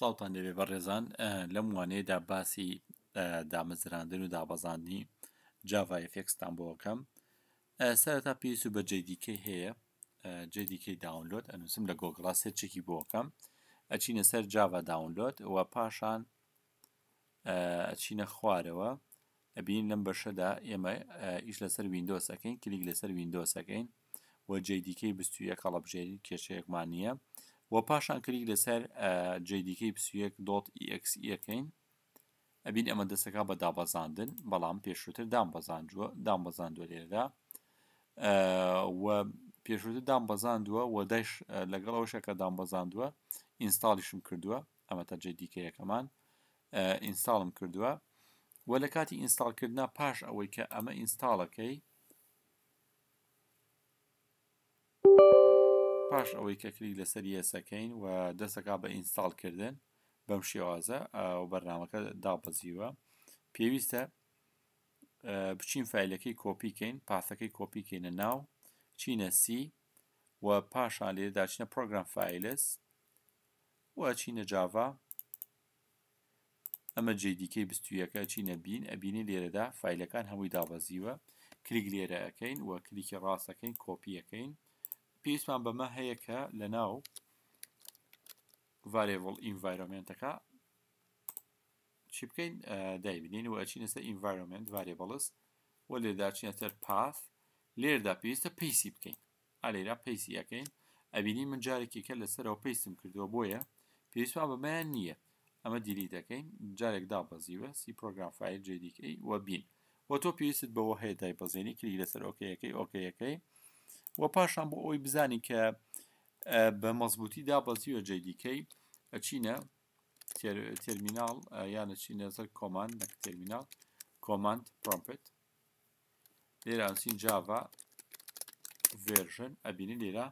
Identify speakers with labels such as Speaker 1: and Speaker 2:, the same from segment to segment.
Speaker 1: سلااوان دەبێ بە ڕێزان لەم وانەیەدا باسی دامەزراندن و دابەزانی جاڤایفێکستان بۆکەم سەرتا پێویست و بە جدیکە هەیە جدیکەی داونلۆد ئەنووسم لە گۆگڵا سێرچێکی بۆکەم ئەچینە سەر جاوا داونلۆد و پاشان ئەچینە خوارەوە ئەبین لەم بەشەدا ئێمە ئیش لەسەر وینندۆسەکەین کلیک لەسەر وینندۆسەکەین وە جدیکەی بستویە کەڵەبژێری کێشەیەکمان نییە و پاشان کلیک لەسەر جیدیکەی پسویەک دۆتئکسەکەین ئەبین ئەمە دەستەکە بە دابەزاندن بەڵام پێشووتر دام بەزانجووە دام بەزاندوە لێرەدا پێشووتر دام بەزاندووە و دەش لەگەڵەوە شەکە دام بەزاندووە ئینستالیشم کردووە ئەمە تا جدیکەیەکەمان ئینستاڵم کردووە و لە کاتی ئینستالکردنا پاش ئەوەی کە ئەمە ئینستاڵەکەی پاش ئەوەی کەکری لەسەر یسەکەین و دەسەکە بە ئینستالکردن بەم شێوازە و بەرنامەکە دابەزیوە پێویستە بچین فیلەکەی کۆپیکەین پاسەکەی کۆپیکەینە ناو چینە سی و پاشان لێ داچینە پرۆگرام فایلس و چینە جاوا ئەمە جیدیکەی بستویەکە چینە بین ئەبینی لێرەدا فیلەکان هەمووی دابەزیوە کلیک لێرە ئەەکەین و کلیکی ڕاستەکەین کۆپیەکەین پێویستمان بەمە هەیە کە لە ناو variable environmentەکە چی بکەین دایبینین و ئەچینەسە environment variables و لێداچینەتەر پاف لێردا پێویستە پیسی بکەین ئالێرا پیسی یەکەین ئەبینی من جارێکیکە لەسەرەوە پیسم کردووە بۆیە پێویستمان بەمەیان نییە ئەمە دیلی دەکەین جارێک دابەزیوە سی پرۆگرام فایل جدیکەی وە بین وە تۆ پێویست بەوە هەیە دایبەزێنی کلی لەسەر ئۆکەیەکەی ئۆکەیەکەی و پاشان بۆ ئەوی بزانین کە بە مەزبوطی دابەزیوە جیدیکەی ئەچینە تەرمینال یانە چینە زەر کۆمان نەک تەرمینال کۆماند پرۆمپت لێرە ئەسین جاوا ڤێژن ئەبینی لێرە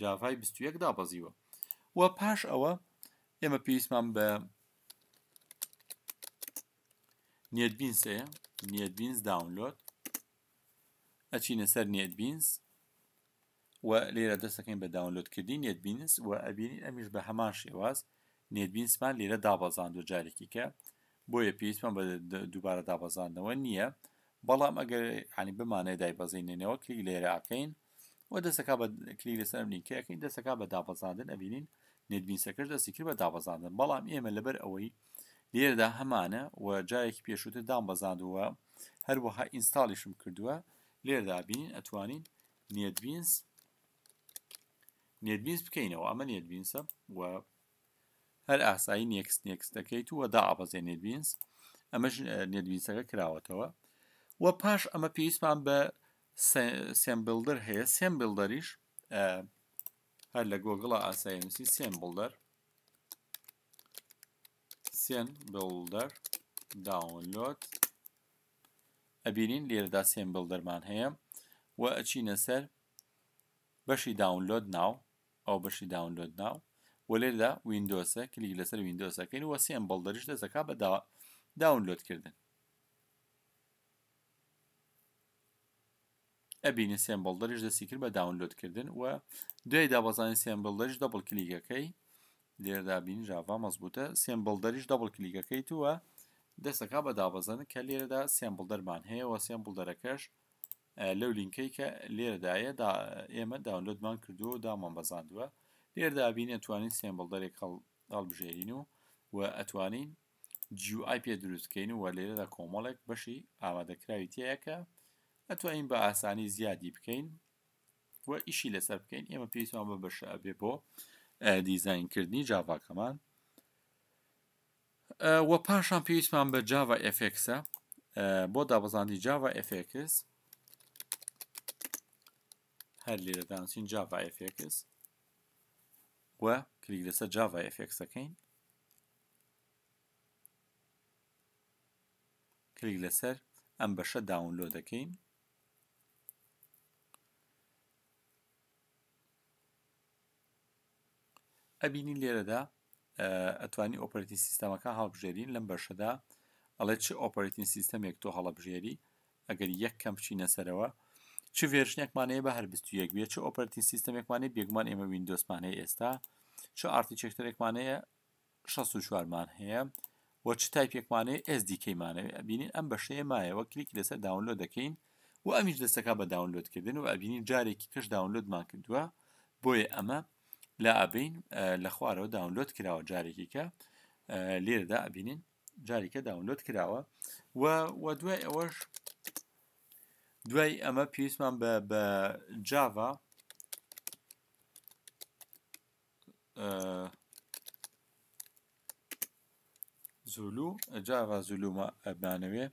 Speaker 1: جاوای 21 دابەزیوە و پاش ئەوە ئێمە پێویستمان بە نیتبینسەیە نیتبینز داونلۆد ئەچینە سەر نیتبینز و لێرە دەستەکەین بە داونلودکردی نێتبینس و ئەبینی ئەمیش بە هەمان شێواز نێتبینسمان لێرە دابەزاند و جارێکی کە بۆیە پێویستمان بە دووبارە دابەزانەوە نییە بەڵام ئەگەر عنی بمانەیە دایبەزینێنەوە کلی لێرەکەین و دەستەکە بە کلی لەسەر نیکەکەین دەستەکە بە دابەزاندن ئەبینین نێتبینسەکەش دەستیکرد بە دابەزاندن بەڵام ئێمە لەبەر ئەوەی لێردا هەمانە و جایەکی پێشوتە دام بەزاندووە هەروەها ئینستالیشم کردووە لێردابین ئەتوانین نێتبینس نێبیز بکەینەوە ئەمە نێبینسە وە هەر ئاسایی نێکس نێکس دەکەیت وە دا ئاپەزێ نێبینس ئەمەش نێبیسەکە کراوەتەوە وە پاش ئەمە پێویستمان بە سێمبلدر هەیە سێمبلدەریش هەر لە گۆگڵە ئاسایمسی سێمبلدەر سێنبلدەر داونلۆد ئەبینین لێرەدا سێمبلدەرمان هەیە و ئەچینە سەر بەشی داونلۆد ناو ئەو بەشی داونلۆد ناو وەلێ لە وینندۆسە کلیک لەسەر وینندۆسەکەین وە سێم بەڵدەریش دەسەکە بە داونلۆدکردن ئەبینە سێمبڵ دەریش دەسیکرد بە داونلۆدکردن وە دوێی دابزانانی سێمبڵ دەریش دەبڵ کلیگەکەی لێردابین ژاوا مەزبوتە سێمبڵ دەریش دەبڵ کلیگەکەی توە دەستەکە بە دابزن کە لێرەدا سێمبڵ دەرمان هەیە و سێمبڵ دەرەکەش لەو لینکەی کە لێرەدایە ئێمە داونلودمان کردو و دامان بەزاندووە لێردابین ئەتوانین سێمبڵدەرێک هەڵبژێرین و و ئەتوانین جیوآی پێ دروستکەین و وە لێرەدا کۆمەڵێک بەشی ئامادەکراوی تەیەکە ئەتوانین بە ئاسانی زیادی بکەین و ئیشی لەسەر بکەین ئێمە پێویستمان بە بەش ئەبێ بۆ دیزینکردنی جاواکەمان وە پاشان پێویستمان بە جاوا ئفکسە بۆ دابزانی جاوا ئفکس هەر لێرە دانوچین جاوا fx وە کلیک لەسەر جاوا fx ئەەکەین کلیک لەسەر ئەم بەشە داونلۆ دەکەین ئەبینی لێرەدا ئەتوانی ئۆپەرین سیستەمەکە هەڵبژێرین لەم بەشەدا ئەڵێ چ ئۆپەرین سیستەمێک تۆ هەڵەبژێری ئەگەر یەک کەم بچینە سەرەوە چ ڤێرشنێکمانەیە بە هەر 21 بێت چ ئۆپەرین سیستمێکمانی بێگومان ئێمە وینندۆسمانەیە ئێستا چ ئارتی چێکترێکمانەیە 16وارمان هەیە وە چ تایپێکمانەیە SDکەیمانەوە ئەبینین ئەم بەشەیە مایەوە کلیکی لەسەر داونلۆ دەکەین و ئەمیش دەستەکە بە داونلۆدکردن و ئەبینین جارێکی کەش داونلۆدمان کردووە بۆیە ئەمە لە ئابین لە خوارەوە داونلۆد کراوە جارێکی کە لێرەدا ئەبینین جارێکە داونلۆد کراوە و دوای ئەوەش دوای ئەمە پێویستمان بە بە جاوا زولو جاوا زولومە ئەبانەوێ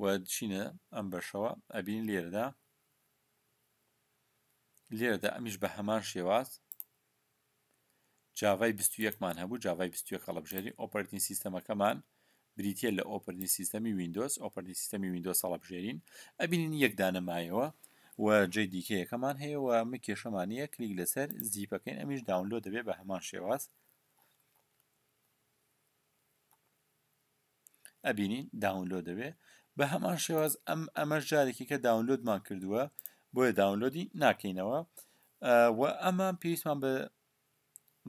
Speaker 1: و چینە ئەم بەشەوە ئەبین لێرەدا لێرەدا ئەمیش بە هەمان شێواز جاوای 21مان هەبوو جاوای 21 قەڵبژێری ئۆپەرین سیستەمەکەمان بریتە لە ئۆپەرنی سیستەمی وینندۆس ئۆپەرنی سیستەمی وینندۆس ساڵەبژێرین ئەبینین یەکدانەمایەوە و جدیکە یەکەمان هەیە و من کێشەمانەیە کلیک لەسەر زیپەکەین ئەمیش داونلۆ دەبێت بە هەمان شێواز ئەبینین داونلۆ دەبێت بە هەمان شێواز ئەم ئەمە ژارێکی کە داونلۆدمان کردووە بۆیە داونلۆدی ناکەینەوە و ئەمان پێویستمان بە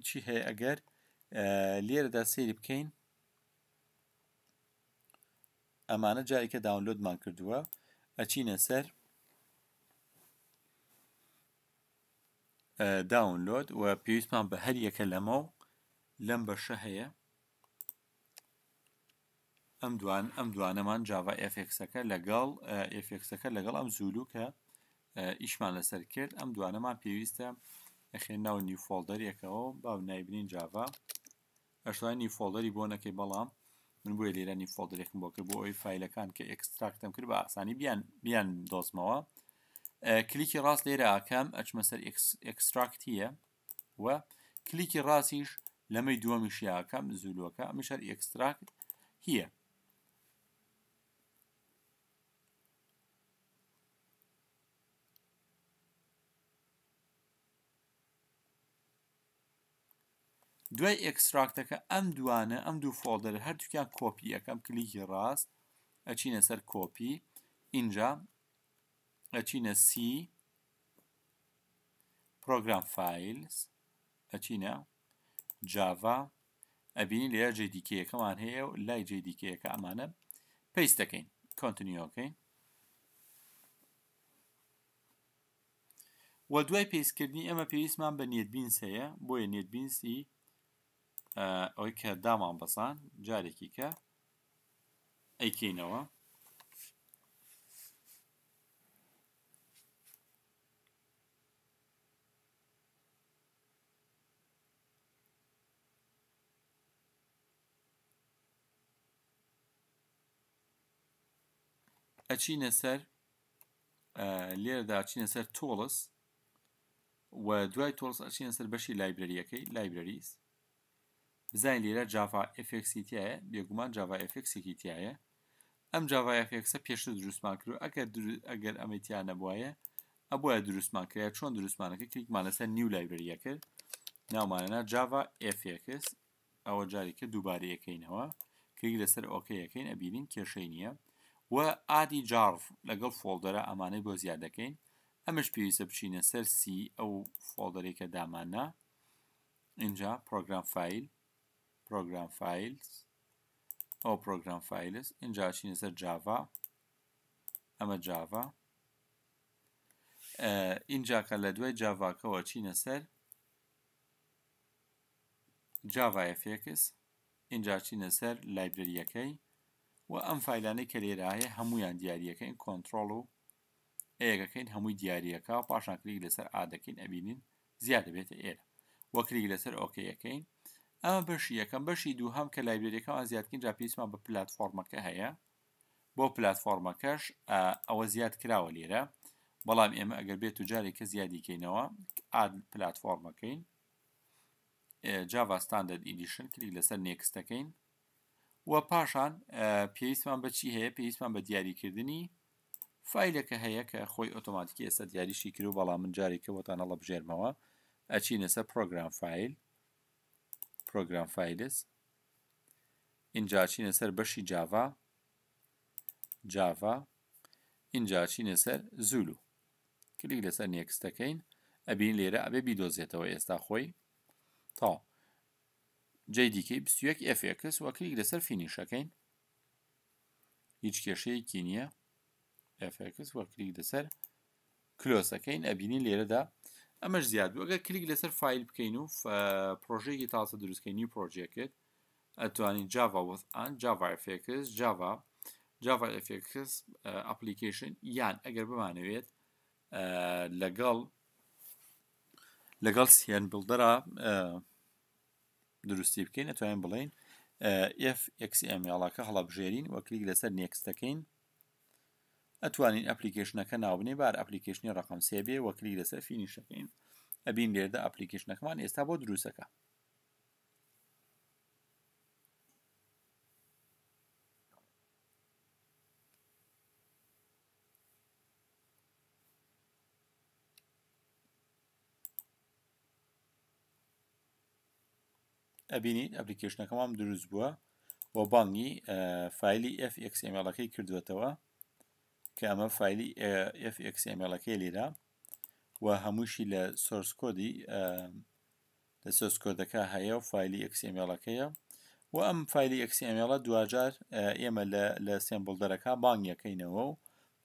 Speaker 1: چی هەیە ئەگەر لێرەدا سێری بکەین ئەمانە جارێکە داونلودمان کردووە ئەچینە سەر داونلۆد و پێویستمان بە هەر یەکە لەمە و لەم بەشە هەیە ئەم دوان ئەم دوانەمان جاوا ئFXەکە لەگەڵ ئFXەکە لەگەڵ ئەم زولو کە ئیشمان لەسەر کرد ئەم دوانەمان پێویستە ئەخێن ناو نیوفۆلدەریەکەەوە باو نایبنین جاوا ئەشلای نیوفۆلدەری بۆ نەکەی بەڵام من بۆیە لێرانی فۆدرێکم بۆ کرد بۆ ئەوی فیلەکان کە ئەکستراکتم کرد بە ئاسانی بیان بیان دۆزمەوە کلیکی ڕاست لێرە ئاکەم ئەچمە سەر ئەکستراکتیە و کلیکی ڕاستیش لەمەی دووەمیشیاکەم زولوەکە ئەمیشار ئەکستراکت هیە دوای ئەکسراکتەکە ئەم دوانە ئەم دوو فۆلدەر هەردووکیان کۆپی یەکەم کلیکی ڕاست ئەچینە سەر کۆپی اینجا ئەچینە سی پرۆگرام فیلز ئەچینە جاوا ئەبینی لە جێ دیکەیەکەمان هەیە و لای جێ دیکەیەکە ئەمانە پێست دەکەین کۆنتنیۆکەین وە دوای پێیسکردنی ئەمە پێویستمان بە نێتبینس هەیە بۆیە نێتبینسی ئەوەی کە دامان بەسان جارێکی کە ئەیکەینەوە ئەچینە سەر لێرەدا چینە سەر تۆڵس و دوای تۆڵس ئەچینە سەر بەشی لایبرەریەکەی لایبرەریست بزای لێرە جاوا ئفکسیتیە بێگومان جاوا ئفکسێکی تایە ئەم جاواایفکسە پێشتر دروستمان کرد و ئەگەر ئەگەر ئەمەتیان نەبواە ئەبە دروستمان کرد چۆن دروستمانەکە کلیکمان لەسەر نیو لایبریە کرد ناومانەنا جاوا ئفکس ئەوە جاری کە دووبارە یەکەینەوە کلیک لەسەر ئۆکە یەکەین ئەبینین کێشەی نییە و ئادی جارف لەگەڵ فۆلدەرە ئەمانەی بۆ زیاد دەکەین ئەمەش پێویستە بچینە سەر سی ئەو فۆلدەرێکە داماننا اینجا پرۆگرام فیل program files او program files اینجا چینه سر جاوا اما جاوا اینجا که لدوی جاوا که و چینه سر جاوا fx اینجا چینه سر لایبرری یکی و ئەم فیلانەی کە لێراهەیە هەمویان دیارریەکەین کۆنتترۆل و ئەیەکەکەین هەمووی دیارریەکە و پاشان کلیک لەسەر ئادەکەین ئەبینین زیاد دەبێتە ئێرە وەکلیک لەسەر ئۆکیەکەین ئەمە بەشی یەکەم بەشی دووهم کە لایبرەکەمان زیاتکن جاپیسمان بە پلتفۆرمەکە هەیە بۆ پلتفۆرمەکەش ئەوە زیاد کراوە لێرە بەڵام ئێمە ئەگەر بێت و جارێک کە زیادیکەینەوە ئاد پلتفۆرمەکەین جاڤستاندەر ئیدیشن کلی لەسەر نێکستەکەین وە پاشان پێویستمان بەچی هەیە پێویستمان بە دیاریکردنی فیلەکە هەیە کە خۆی ئۆتۆماتیکی ئێستا دیاریشی کرد و بەڵام من جارێکەوەتانە لە بژێرمەوە ئەچینەسە پرۆگرام فیل پروگرام فایلز اینجا چینە سەر بەشی جاوا جاوا اینجا چینە سەر زولو کلیک لەسەر نێکستەکەین ئەبین لێرە ئەبێ بیدۆزێتەوە ئێستا خۆی تا جیدیکەی 21 Fکس وە کلیک لەسەر فینیشەکەین هیچ کێشەیەکی نییە Fکس وە کلیک لەسەر کلۆسەکەین ئەبینی لێرەدا ئەمەش زیاد ئەگە کلیک لەسەر فیل بکەین و پرۆژێکی تاسە دروستکەینی پرۆژێکت ئەتوانین جاوا ئەن جاڤفکس جاوا جاڤفکس ئەپلیکیشن یان ئەگەر بمانەوێت لەگەڵ لەگەڵ سیان بڵدەرا دروستی بکەین ئەتوانین بڵین FXM یاڵاکە هەڵبژێرین وە کلیک لەسەر نێکستەکەین ئەتوانین ئەپلیکیشنەکە ناوبنێ بار ئەپلیکیشنی ڕقم سێبێ وەکلی لەسەر فینیشەکەین ئەبین لێردا ئەپلیکیشنەکەمان ئێستا بۆ دروستەکە ئەبینیت ئەپلیکیشنەکەمان دروست بووە بۆ بانگی فیلی FXMLەکەی کردوێتەوە کە ئەمە فیلی FXMLەکەی لێرا و هەمووشی لە سۆرسکۆدی لە سۆسکۆدەکە هەیە و فیلی XMLەکەیە و ئەم فیلی XMLە دوجار ئێمە لە سمبلدەرەکە بانگیەکەینەوە و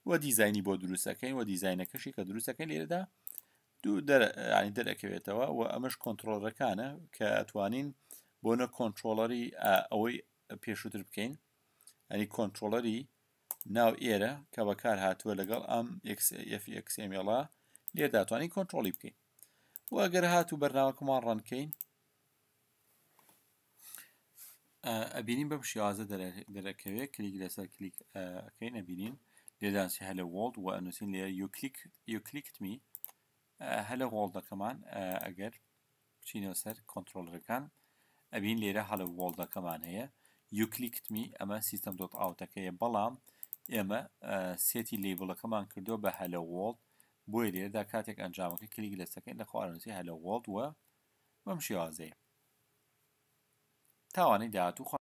Speaker 1: وە دیزانی بۆ دروستەکەین و دیزینەکەشی کە دروستەکە لێرەدا دوو دەرانی دەرەکەوێتەوە و ئەمەش کۆنتترۆلەکانە کە ئەتوانین بۆنە کۆنتترۆلەری ئەوەی پێشووتر بکەین ئەنی کۆنتترۆلەری ناو ئێرە کە بەکار هاتووە لەگەڵ ئەم FXMLا لێ داتوانین کۆنتترۆلی بکەین و ئەگەر هاتوو بەرناوەکەمان ڕەنکەین ئەبینین بە شیازە دەرەکەوێت کلیک لەسەر کلیکەکەین ئەبینین لێدانسی هەلە وڵد و ئەنووسین لێ یوکلیکتمی هەلە وڵ دەکەمان ئەگەر بچینەوە سەر کۆنتترۆلەکان ئەبین لێرە هەڵە وڵ دەکەمان هەیە یوکلیکتمی ئەمە سیستم دۆت ئاوتەکەیە بەڵام ئێمە سێتی لیبڵەکەمان کردو بە هەلە وڵ بۆی لێدا کاتێک ئەنجامەکە کلیک لە سەکەین لە خواردنووسی هەلە وڵ وە بەم شێوازەیە تاوانی داهات و